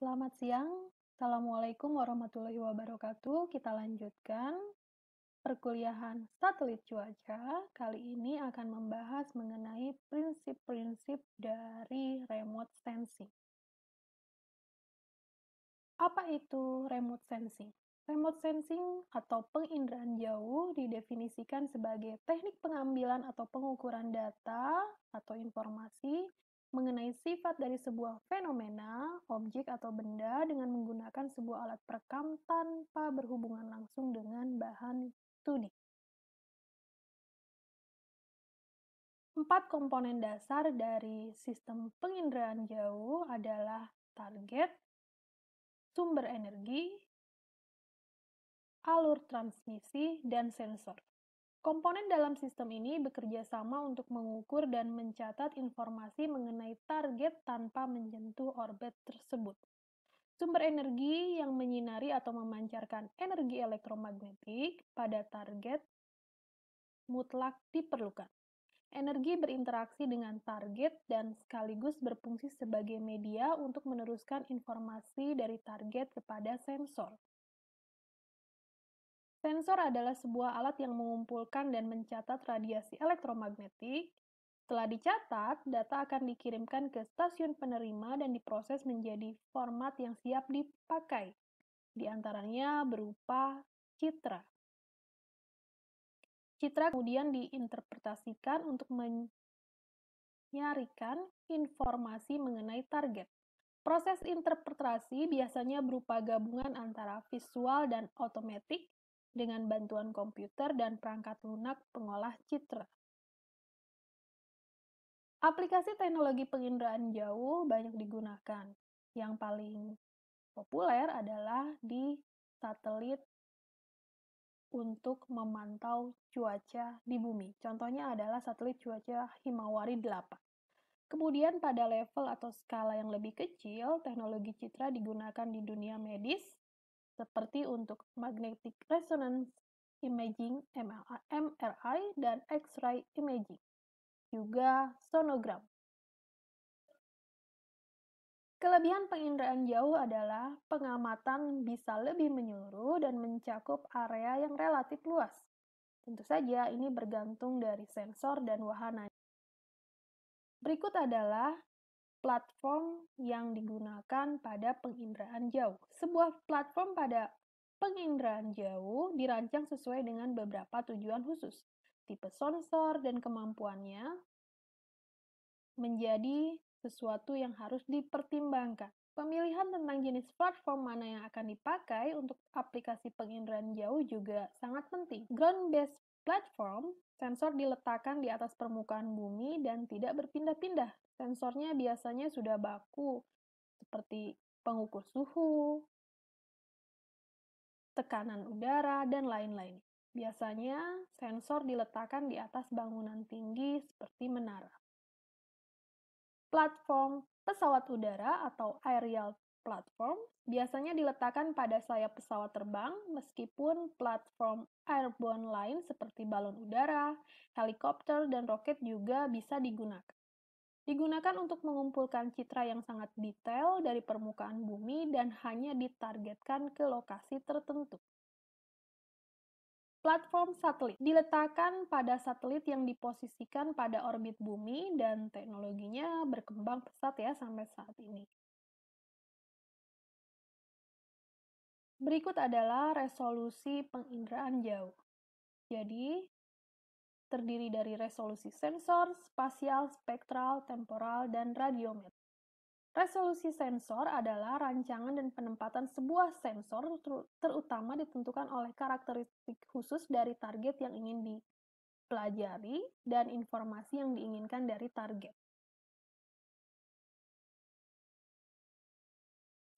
Selamat siang. Assalamualaikum warahmatullahi wabarakatuh. Kita lanjutkan perkuliahan satelit cuaca. Kali ini akan membahas mengenai prinsip-prinsip dari remote sensing. Apa itu remote sensing? Remote sensing atau penginderaan jauh didefinisikan sebagai teknik pengambilan atau pengukuran data atau informasi mengenai sifat dari sebuah fenomena, objek atau benda dengan menggunakan sebuah alat perekam tanpa berhubungan langsung dengan bahan studi. Empat komponen dasar dari sistem penginderaan jauh adalah target, sumber energi, alur transmisi, dan sensor. Komponen dalam sistem ini bekerja sama untuk mengukur dan mencatat informasi mengenai target tanpa menyentuh orbit tersebut. Sumber energi yang menyinari atau memancarkan energi elektromagnetik pada target mutlak diperlukan. Energi berinteraksi dengan target dan sekaligus berfungsi sebagai media untuk meneruskan informasi dari target kepada sensor. Sensor adalah sebuah alat yang mengumpulkan dan mencatat radiasi elektromagnetik. Setelah dicatat, data akan dikirimkan ke stasiun penerima dan diproses menjadi format yang siap dipakai. Di antaranya berupa citra. Citra kemudian diinterpretasikan untuk menyarikan informasi mengenai target. Proses interpretasi biasanya berupa gabungan antara visual dan otomatis dengan bantuan komputer dan perangkat lunak pengolah citra. Aplikasi teknologi penginderaan jauh banyak digunakan. Yang paling populer adalah di satelit untuk memantau cuaca di bumi. Contohnya adalah satelit cuaca Himawari 8. Kemudian pada level atau skala yang lebih kecil, teknologi citra digunakan di dunia medis seperti untuk magnetic resonance imaging MRI dan X-ray imaging, juga sonogram. Kelebihan penginderaan jauh adalah pengamatan bisa lebih menyeluruh dan mencakup area yang relatif luas. Tentu saja ini bergantung dari sensor dan wahana. Berikut adalah platform yang digunakan pada penginderaan jauh. Sebuah platform pada penginderaan jauh dirancang sesuai dengan beberapa tujuan khusus, tipe sensor dan kemampuannya menjadi sesuatu yang harus dipertimbangkan. Pemilihan tentang jenis platform mana yang akan dipakai untuk aplikasi penginderaan jauh juga sangat penting. Ground-based platform, sensor diletakkan di atas permukaan bumi dan tidak berpindah-pindah. Sensornya biasanya sudah baku, seperti pengukur suhu, tekanan udara, dan lain-lain. Biasanya, sensor diletakkan di atas bangunan tinggi seperti menara. Platform pesawat udara atau aerial platform biasanya diletakkan pada sayap pesawat terbang, meskipun platform airborne lain seperti balon udara, helikopter, dan roket juga bisa digunakan. Digunakan untuk mengumpulkan citra yang sangat detail dari permukaan bumi dan hanya ditargetkan ke lokasi tertentu. Platform satelit diletakkan pada satelit yang diposisikan pada orbit bumi dan teknologinya berkembang pesat ya sampai saat ini. Berikut adalah resolusi penginderaan jauh. Jadi, terdiri dari resolusi sensor, spasial, spektral, temporal, dan radiometer. Resolusi sensor adalah rancangan dan penempatan sebuah sensor terutama ditentukan oleh karakteristik khusus dari target yang ingin dipelajari dan informasi yang diinginkan dari target.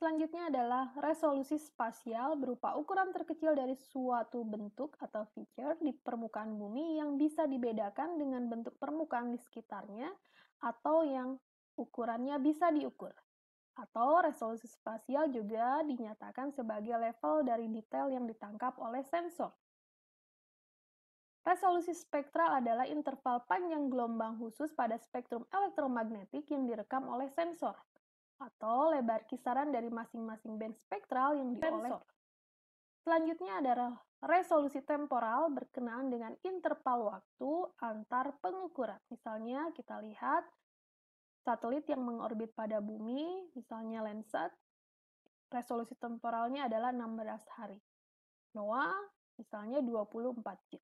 Selanjutnya adalah resolusi spasial berupa ukuran terkecil dari suatu bentuk atau feature di permukaan bumi yang bisa dibedakan dengan bentuk permukaan di sekitarnya atau yang ukurannya bisa diukur. Atau resolusi spasial juga dinyatakan sebagai level dari detail yang ditangkap oleh sensor. Resolusi spektral adalah interval panjang gelombang khusus pada spektrum elektromagnetik yang direkam oleh sensor atau lebar kisaran dari masing-masing band spektral yang dioleh. Selanjutnya adalah resolusi temporal berkenaan dengan interval waktu antar pengukuran. Misalnya kita lihat satelit yang mengorbit pada bumi, misalnya Landsat, resolusi temporalnya adalah 16 hari. NOAA misalnya 24 jam.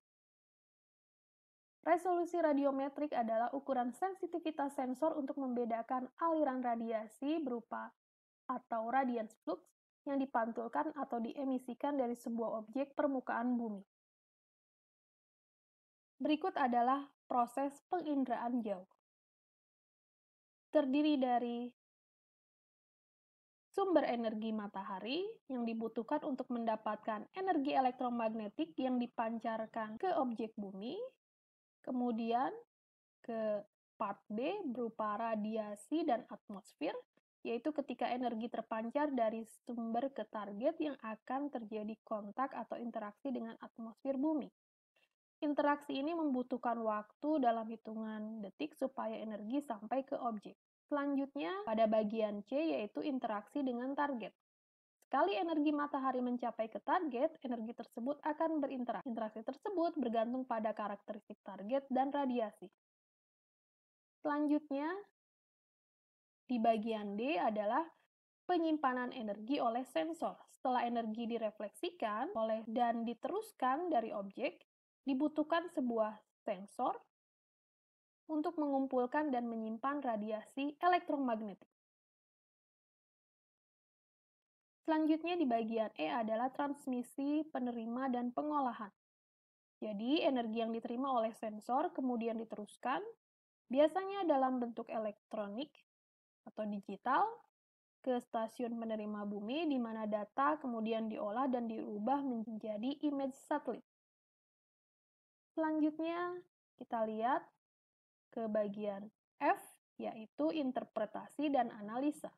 Resolusi radiometrik adalah ukuran sensitivitas sensor untuk membedakan aliran radiasi berupa atau radiance flux yang dipantulkan atau diemisikan dari sebuah objek permukaan bumi. Berikut adalah proses penginderaan jauh. Terdiri dari sumber energi matahari yang dibutuhkan untuk mendapatkan energi elektromagnetik yang dipancarkan ke objek bumi, Kemudian ke part B berupa radiasi dan atmosfer, yaitu ketika energi terpancar dari sumber ke target yang akan terjadi kontak atau interaksi dengan atmosfer bumi. Interaksi ini membutuhkan waktu dalam hitungan detik supaya energi sampai ke objek. Selanjutnya, pada bagian C yaitu interaksi dengan target. Sekali energi matahari mencapai ke target, energi tersebut akan berinteraksi. Interaksi tersebut bergantung pada karakteristik target dan radiasi. Selanjutnya, di bagian D adalah penyimpanan energi oleh sensor. Setelah energi direfleksikan oleh dan diteruskan dari objek, dibutuhkan sebuah sensor untuk mengumpulkan dan menyimpan radiasi elektromagnetik. Selanjutnya di bagian E adalah transmisi, penerima, dan pengolahan. Jadi, energi yang diterima oleh sensor kemudian diteruskan, biasanya dalam bentuk elektronik atau digital, ke stasiun penerima bumi di mana data kemudian diolah dan diubah menjadi image satelit. Selanjutnya, kita lihat ke bagian F, yaitu interpretasi dan analisa.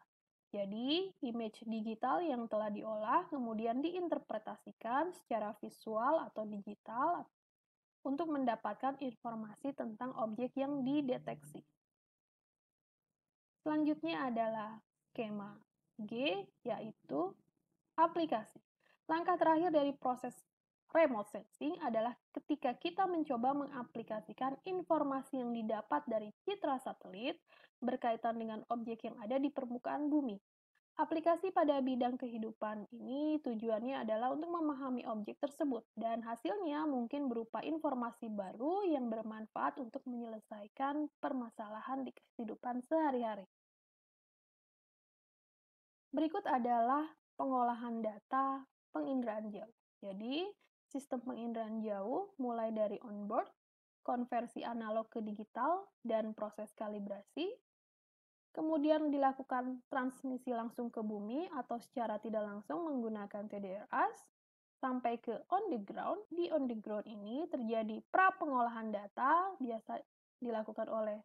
Jadi, image digital yang telah diolah kemudian diinterpretasikan secara visual atau digital untuk mendapatkan informasi tentang objek yang dideteksi. Selanjutnya adalah skema G, yaitu aplikasi. Langkah terakhir dari proses Remote sensing adalah ketika kita mencoba mengaplikasikan informasi yang didapat dari citra satelit berkaitan dengan objek yang ada di permukaan bumi. Aplikasi pada bidang kehidupan ini tujuannya adalah untuk memahami objek tersebut dan hasilnya mungkin berupa informasi baru yang bermanfaat untuk menyelesaikan permasalahan di kehidupan sehari-hari. Berikut adalah pengolahan data penginderaan jauh. Jadi, sistem penginderaan jauh mulai dari onboard, konversi analog ke digital, dan proses kalibrasi, kemudian dilakukan transmisi langsung ke bumi atau secara tidak langsung menggunakan TDRS, sampai ke on the ground. Di on the ground ini terjadi pra-pengolahan data, biasa dilakukan oleh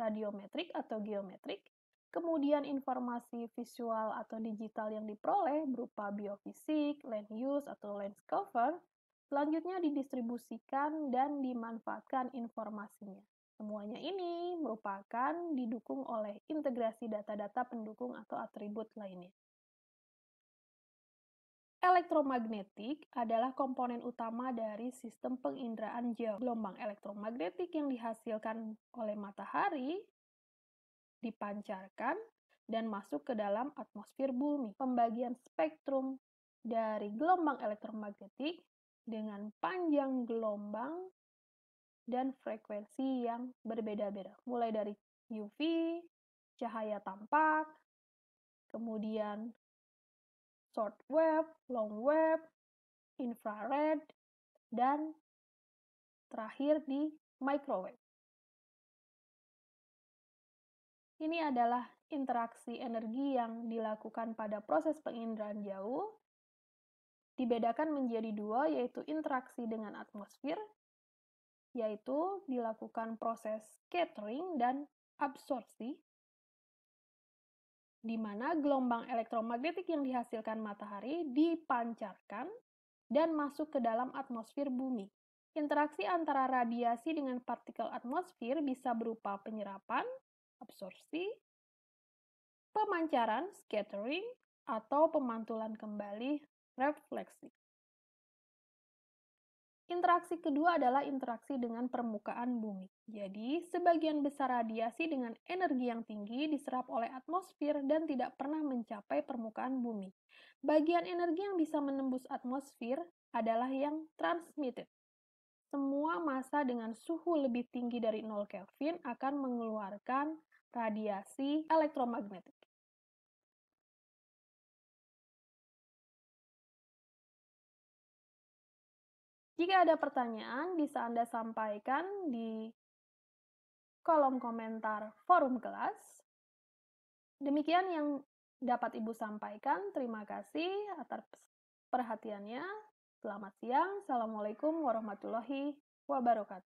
radiometrik atau geometrik, Kemudian informasi visual atau digital yang diperoleh berupa biofisik, land use atau land cover. Selanjutnya didistribusikan dan dimanfaatkan informasinya. Semuanya ini merupakan didukung oleh integrasi data-data pendukung atau atribut lainnya. Elektromagnetik adalah komponen utama dari sistem penginderaan jauh. Gelombang elektromagnetik yang dihasilkan oleh matahari dipancarkan dan masuk ke dalam atmosfer bumi. Pembagian spektrum dari gelombang elektromagnetik dengan panjang gelombang dan frekuensi yang berbeda-beda. Mulai dari UV, cahaya tampak, kemudian short wave, long wave, infrared, dan terakhir di microwave. Ini adalah interaksi energi yang dilakukan pada proses penginderaan jauh dibedakan menjadi dua, yaitu interaksi dengan atmosfer, yaitu dilakukan proses scattering dan absorpsi, di mana gelombang elektromagnetik yang dihasilkan matahari dipancarkan dan masuk ke dalam atmosfer bumi. Interaksi antara radiasi dengan partikel atmosfer bisa berupa penyerapan, absorpsi, pemancaran, scattering, atau pemantulan kembali refleksi. Interaksi kedua adalah interaksi dengan permukaan bumi. Jadi, sebagian besar radiasi dengan energi yang tinggi diserap oleh atmosfer dan tidak pernah mencapai permukaan bumi. Bagian energi yang bisa menembus atmosfer adalah yang transmitted. Semua massa dengan suhu lebih tinggi dari 0 Kelvin akan mengeluarkan radiasi elektromagnetik. Jika ada pertanyaan, bisa Anda sampaikan di kolom komentar forum kelas. Demikian yang dapat Ibu sampaikan. Terima kasih atas perhatiannya. Selamat siang. Assalamualaikum warahmatullahi wabarakatuh.